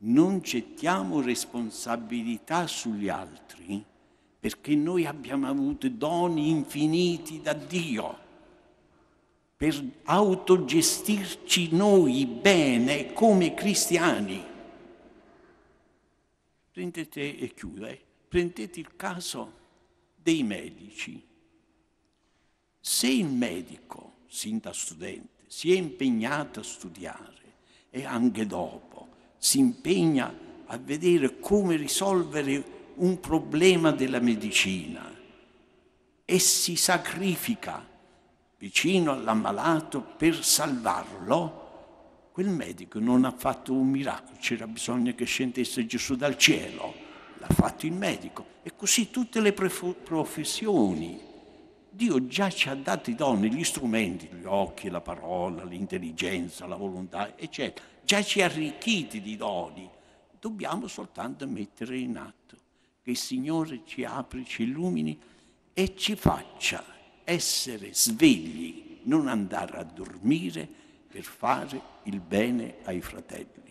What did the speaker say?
non gettiamo responsabilità sugli altri perché noi abbiamo avuto doni infiniti da Dio per autogestirci noi bene come cristiani. Prendete e chiudo, prendete il caso dei medici. Se il medico, sin da studente, si è impegnato a studiare e anche dopo, si impegna a vedere come risolvere un problema della medicina e si sacrifica vicino all'ammalato per salvarlo, quel medico non ha fatto un miracolo, c'era bisogno che scendesse Gesù dal cielo, l'ha fatto il medico. E così tutte le professioni Dio già ci ha dato i doni, gli strumenti, gli occhi, la parola, l'intelligenza, la volontà, eccetera. Già ci ha arricchiti di doni. Dobbiamo soltanto mettere in atto che il Signore ci apri, ci illumini e ci faccia essere svegli, non andare a dormire per fare il bene ai fratelli.